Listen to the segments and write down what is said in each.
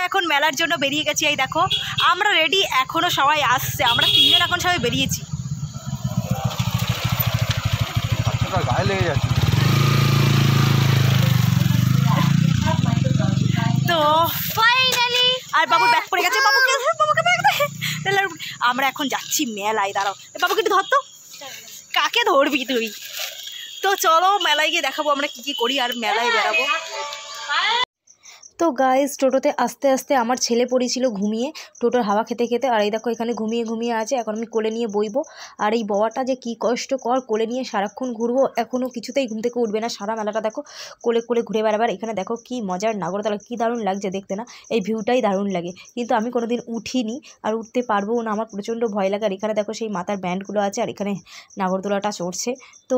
আমরা এখন মেলার জন্য বেরিয়ে গেছি এই দেখো আমরা রেডি এখনও সবাই আসছে আমরা তিনজন এখন সবাই বেরিয়েছি তো ফাইনালি আর বাবু ব্যাগ পড়ে গেছে বাবুকে বাবুকে ব্যাগ আমরা এখন যাচ্ছি মেলায় দাঁড়াও বাবুকে একটু ধরতো কাকে ধরবি তুই তো চলো মেলায় গিয়ে দেখাবো আমরা কি কি করি আর মেলায় বেড়াবো তো গাইজ টোটোতে আস্তে আস্তে আমার ছেলে পড়েছিল ঘুমিয়ে টোটোর হাওয়া খেতে খেতে আর এই দেখো এখানে ঘুমিয়ে ঘুমিয়ে আছে এখন আমি কোলে নিয়ে বইব আর এই বওয়াটা যে কী কর কোলে নিয়ে সারাক্ষণ ঘুরবো এখনও কিছুতেই ঘুম থেকে উঠবে না সারা মেলাটা দেখো কোলে কোলে ঘুরে বেড়াবার এখানে দেখো কি মজার নাগরতলা কি দারুণ লাগছে দেখতে না এই ভিউটাই দারুণ লাগে কিন্তু আমি কোনোদিন উঠিনি আর উঠতে পারবো না আমার প্রচণ্ড ভয় লাগে আর এখানে দেখো সেই মাথার ব্যান্ডগুলো আছে আর এখানে নাগরদোলাটা চড়ছে তো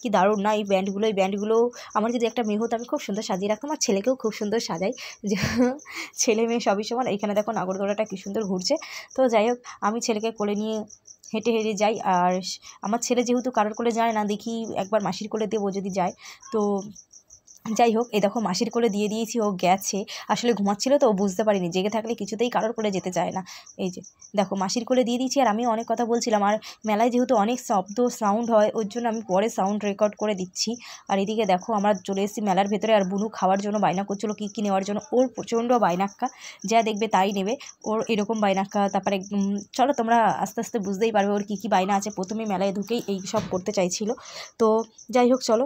কি দারুণ না এই ব্যান্ডগুলো এই ব্যান্ডগুলো আমার যদি একটা মেয়ে হতো আমি খুব সুন্দর সাজিয়ে রাখতাম আর ছেলেকেও খুব সুন্দর সাজাই যে ছেলে মেয়ে সবই সমান এখানে দেখো নাগরদোলাটা কী সুন্দর ঘুরছে তো যাই হোক আমি ছেলেকে কোলে নিয়ে হেঁটে হেঁটে যাই আর আমার ছেলে যেহেতু কারোর কোলে যায় না দেখি একবার মাসির কোলে দেবো যদি যায় তো যাই হোক এ দেখো মাসির কোলে দিয়ে দিয়েছি ও গেছে আসলে ঘুমাচ্ছিল তো ও বুঝতে পারিনি জেগে থাকলে কিছুতেই কারোর কোলে যেতে চায় না এই যে দেখো মাসির কোলে দিয়ে দিয়েছি আর আমি অনেক কথা বলছিলাম আর মেলায় যেহেতু অনেক শব্দ সাউন্ড হয় ওর জন্য আমি পরে সাউন্ড রেকর্ড করে দিচ্ছি আর এদিকে দেখো আমরা চলে এসেছি মেলার ভেতরে আর বুনু খাওয়ার জন্য বায়না করছিলো কী কী নেওয়ার জন্য ওর প্রচণ্ড বায়নাক্কা যা দেখবে তাই নেবে ওর এরকম বায়নাক্কা তারপরে চলো তোমরা আস্তে আস্তে বুঝতেই পারবে ওর কী কী বায়না আছে প্রথমে মেলায় ঢুকেই এই সব করতে চাইছিলো তো যাই হোক চলো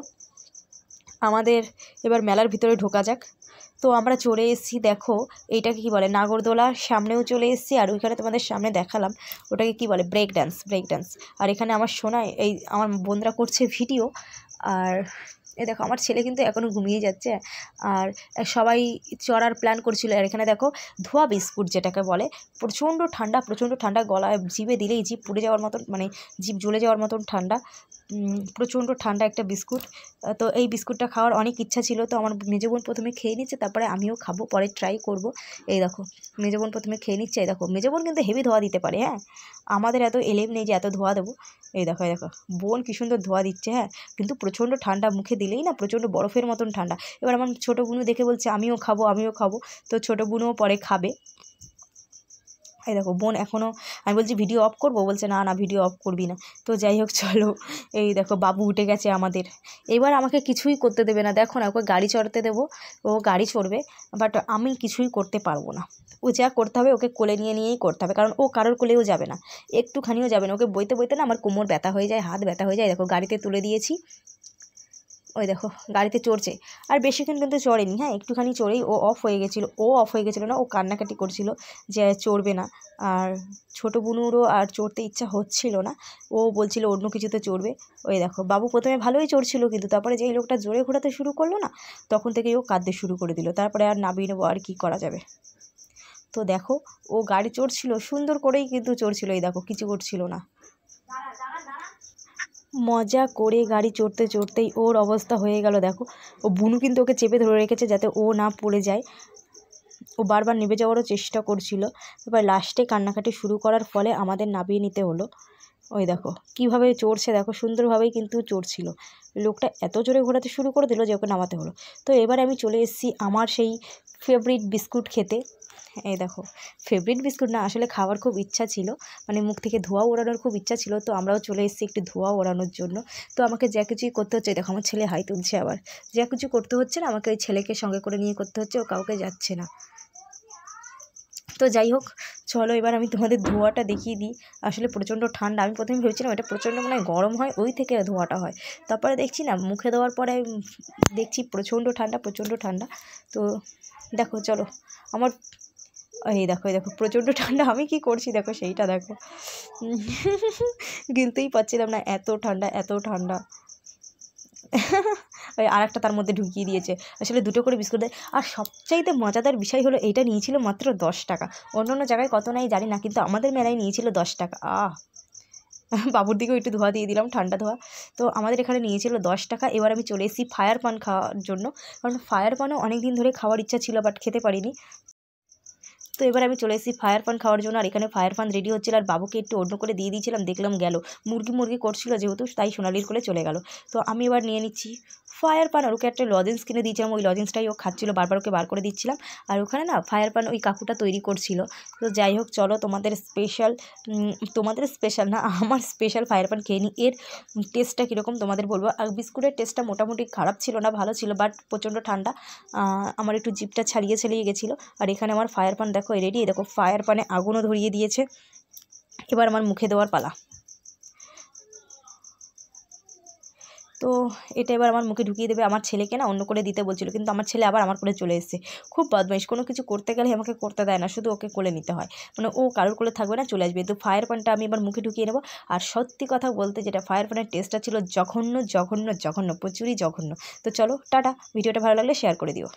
আমাদের এবার মেলার ভিতরে ঢোকা যাক তো আমরা চলে এসেছি দেখো এইটাকে কি বলে নাগরদোলার সামনেও চলে এসেছি আর ওইখানে তোমাদের সামনে দেখালাম ওটাকে কি বলে ব্রেক ডান্স ব্রেক ডান্স আর এখানে আমার শোনায় এই আমার বোনরা করছে ভিডিও আর এ দেখো আমার ছেলে কিন্তু এখনও ঘুমিয়ে যাচ্ছে আর সবাই চড়ার প্ল্যান করছিল আর এখানে দেখো ধোয়া বিস্কুট যেটাকে বলে প্রচণ্ড ঠান্ডা প্রচণ্ড ঠান্ডা গলায় জিভে দিলেই জিভ পুড়ে যাওয়ার মতন মানে জিভ জ্বলে যাওয়ার মতন ঠান্ডা প্রচণ্ড ঠান্ডা একটা বিস্কুট তো এই বিস্কুটটা খাওয়ার অনেক ইচ্ছা ছিল তো আমার মেজো বোন প্রথমে খেয়ে নিচ্ছে তারপরে আমিও খাবো পরে ট্রাই করব এই দেখো মেজো বোন প্রথমে খেয়ে নিচ্ছে এই দেখো মেজো বোন কিন্তু হেভি ধোয়া দিতে পারে হ্যাঁ আমাদের এত এলেম নেই যে এত ধোয়া দেবো এই দেখো এই দেখো বোন কী সুন্দর ধোয়া দিচ্ছে হ্যাঁ কিন্তু প্রচণ্ড ঠান্ডা মুখে দিলেই না প্রচণ্ড বরফের মতন ঠান্ডা এবার আমার ছোটো বোনও দেখে বলছে আমিও খাবো আমিও খাবো তো ছোটো বোনও পরে খাবে এই দেখো বোন এখনও আমি বলছি ভিডিও অফ করবো বলছে না না ভিডিও অফ করবি না তো যাই হোক চলো এই দেখো বাবু উঠে গেছে আমাদের এবার আমাকে কিছুই করতে দেবে না দেখো না ওকে গাড়ি চড়তে দেবো ও গাড়ি চড়বে বাট আমি কিছুই করতে পারবো না ও যা করতে হবে ওকে কোলে নিয়ে নিয়েই করতে হবে কারণ ও কারোর কোলেও যাবে না একটুখানিও যাবে না ওকে বইতে বইতে না আমার কোমর ব্যথা হয়ে যায় হাত ব্যথা হয়ে যায় দেখো গাড়িতে তুলে দিয়েছি ওই দেখো গাড়িতে চড়ছে আর বেশিক্ষণ কিন্তু চড়েনি হ্যাঁ একটুখানি চড়েই ও অফ হয়ে গেছিলো ও অফ হয়ে গেছিলো না ও কান্নাকাটি করছিল যে চড়বে না আর ছোটো বুনুরও আর চড়তে ইচ্ছা হচ্ছিল না ও বলছিল অন্য কিছুতে চড়বে ওই দেখো বাবু প্রথমে ভালোই চড়ছিল কিন্তু তারপরে যেই লোকটা জোরে ঘোরাতে শুরু করলো না তখন থেকেই ও কাঁদতে শুরু করে দিল তারপরে আর নামিয়ে নেবো আর কি করা যাবে তো দেখো ও গাড়ি চড়ছিল সুন্দর করেই কিন্তু চড়ছিল এই দেখো কিছু করছিল না মজা করে গাড়ি চড়তে চড়তেই ওর অবস্থা হয়ে গেল দেখো ও বুনু কিন্তু ওকে চেপে ধরে রেখেছে যাতে ও না পড়ে যায় ও বারবার নেবে যাওয়ারও চেষ্টা করছিল এবার লাস্টে কান্নাকাটি শুরু করার ফলে আমাদের নামিয়ে নিতে হলো ওই দেখো কিভাবে চড়ছে দেখো সুন্দরভাবেই কিন্তু চড়ছিল লোকটা এত জোরে ঘোরাতে শুরু করে দিল যে ওকে নামাতে হলো তো এবার আমি চলে এসেছি আমার সেই ফেভারিট বিস্কুট খেতে এই দেখো ফেভারিট বিস্কুট না আসলে খাওয়ার খুব ইচ্ছা ছিল মানে মুখ থেকে ধোয়া ওড়ানোর খুব ইচ্ছা ছিল তো আমরাও চলে এসেছি একটু ধোয়া ওড়ানোর জন্য তো আমাকে যা কিছুই করতে হচ্ছে দেখো আমার ছেলে হাই তুলছে আবার যা কিছু করতে হচ্ছে না আমাকে ওই ছেলেকে সঙ্গে করে নিয়ে করতে হচ্ছে ও কাউকে যাচ্ছে না তো যাই হোক চলো এবার আমি তোমাদের ধোয়াটা দেখিয়ে দিই আসলে প্রচণ্ড ঠান্ডা আমি প্রথমে ভেবেছিলাম এটা প্রচণ্ড মানে গরম হয় ওই থেকে ধোয়াটা হয় তারপরে দেখছি না মুখে দেওয়ার পরে দেখছি প্রচণ্ড ঠান্ডা প্রচণ্ড ঠান্ডা তো দেখো চলো আমার এই দেখো এই দেখো প্রচণ্ড ঠান্ডা আমি কি করছি দেখো সেইটা দেখো গিলতেই পারছিলাম না এত ঠান্ডা এত ঠান্ডা ওই আর তার মধ্যে ঢুকিয়ে দিয়েছে আসলে দুটো করে বিস্কুট দেয় আর সবচাইতে মজাদার বিষয় হলো এইটা নিয়েছিল মাত্র দশ টাকা অন্য অন্য জায়গায় কত নাই জানি না কিন্তু আমাদের মেলায় নিয়েছিল দশ টাকা আহ বাবুর দিকেও একটু ধোয়া দিয়ে দিলাম ঠান্ডা ধোয়া তো আমাদের এখানে নিয়েছিল দশ টাকা এবার আমি চলে এসেছি ফায়ার পান খাওয়ার জন্য কারণ ফায়ার পানও অনেক দিন ধরে খাওয়ার ইচ্ছা ছিল বাট খেতে পারিনি তো এবার আমি চলে এসেছি ফায়ার পান খাওয়ার জন্য আর এখানে ফায়ার পান রেডি হচ্ছিল আর বাবুকে একটু অন্য করে দিয়ে দিয়েছিলাম দেখলাম গেল মুরগি মুরগি করছিল যেহেতু তাই সোনালির করে চলে গেল তো আমি এবার নিয়ে নিচ্ছি ফায়ার পান আর ওকে একটা লজেন্স কিনে দিয়েছিলাম ওই লজেন্সটাই ও খাচ্ছিল বারবার ওকে বার করে দিচ্ছিলাম আর ওখানে না ফায়ার পান ওই কাকুটা তৈরি করছিল তো যাই হোক চলো তোমাদের স্পেশাল তোমাদের স্পেশাল না আমার স্পেশাল ফায়ার পান খেয়ে নিই এর টেস্টটা কীরকম তোমাদের বলবো আর বিস্কুটের টেস্টটা মোটামুটি খারাপ ছিল না ভালো ছিল বাট প্রচণ্ড ঠান্ডা আমার একটু জিপটা ছাড়িয়ে ছাড়িয়ে গেছিলো আর এখানে আমার ফায়ার পান দেখো দেখো রেডি দেখো ফায়ার পানে আগুনও ধরিয়ে দিয়েছে এবার আমার মুখে দেওয়ার পালা তো এটা এবার আমার মুখে ঢুকিয়ে দেবে আমার ছেলেকে না অন্য করে দিতে বলছিল কিন্তু আমার ছেলে আবার আমার করে চলে এসেছে খুব বদমাইশ কোনো কিছু করতে গেলে আমাকে করতে দেয় না শুধু ওকে কোলে নিতে হয় মানে ও কারোর কোলে থাকবে না চলে আসবে তো ফায়ার পানটা আমি এবার মুখে ঢুকিয়ে নেবো আর সত্যি কথা বলতে যেটা ফায়ার পানের টেস্টটা ছিল জঘন্য জঘন্য জঘন্য প্রচুরই জঘন্য তো চলো টাটা ভিডিওটা ভালো লাগলে শেয়ার করে দিও